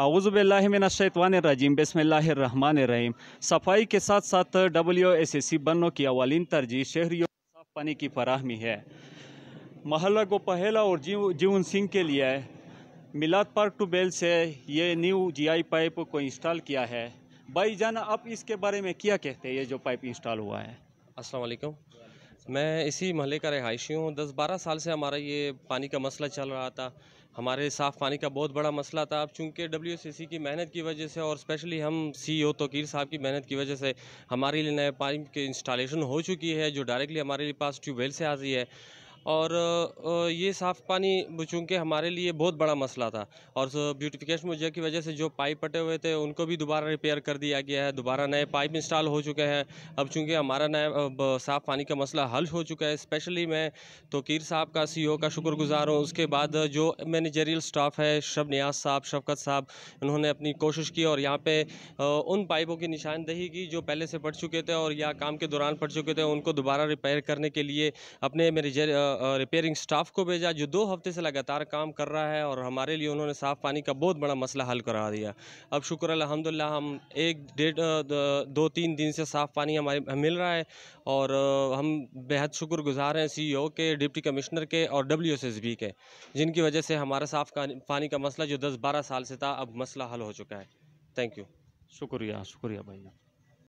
आउज़बिल्लिमिनशैतवानरजीम रहीम सफाई के साथ साथ डब्ल्यू एस एस सी बनों की अवालीन तरजीह शहरीों साफ पानी की फराहमी है महल्ला को पहला और जीव जीवन सिंह के लिए मिलाद पार्क टू बेल से ये न्यू जीआई पाइप को इंस्टॉल किया है भाई जान आप इसके बारे में क्या कहते हैं ये जो पाइप इंस्टॉल हुआ है असलकुम मैं इसी महल का रहायशी हूँ दस बारह साल से हमारा ये पानी का मसला चल रहा था हमारे साफ़ पानी का बहुत बड़ा मसला था अब चूँकि डब्ल्यू की मेहनत की वजह से और स्पेशली हम सी ओ e तोकीर साहब की मेहनत की वजह से हमारे लिए नए पानी की इंस्टॉलेशन हो चुकी है जो डायरेक्टली हमारे पास ट्यूबवेल से आ रही है और ये साफ़ पानी चूँकि हमारे लिए बहुत बड़ा मसला था और ब्यूटिफिकेशन मुहैया की वजह से जो पाइप पटे हुए थे उनको भी दोबारा रिपेयर कर दिया गया है दोबारा नए पाइप इंस्टॉल हो चुके हैं अब चूँकि हमारा नया साफ़ पानी का मसला हल हो चुका है स्पेशली मैं तोकीर साहब का सी e का शुक्रगुजार हूँ उसके बाद जो मैनेजरियल स्टाफ है शब न्याज साहब शफकत साहब उन्होंने अपनी कोशिश की और यहाँ पर उन पाइपों की निशानदही की जो पहले से पट चुके थे और या काम के दौरान पट चुके थे उनको दोबारा रिपेयर करने के लिए अपने मेरे रिपेयरिंग स्टाफ को भेजा जो दो हफ्ते से लगातार काम कर रहा है और हमारे लिए उन्होंने साफ़ पानी का बहुत बड़ा मसला हल करा दिया अब शुक्र अलहमदिल्ला हम एक डेढ़ दो तीन दिन से साफ़ पानी हमारे मिल रहा है और हम बेहद शुक्रगुजार हैं सी e के डिप्टी कमिश्नर के और डब्ल्यू के जिनकी वजह से हमारा साफ़ पानी का मसला जो दस बारह साल से था अब मसला हल हो चुका है थैंक यू शुक्रिया शुक्रिया भाई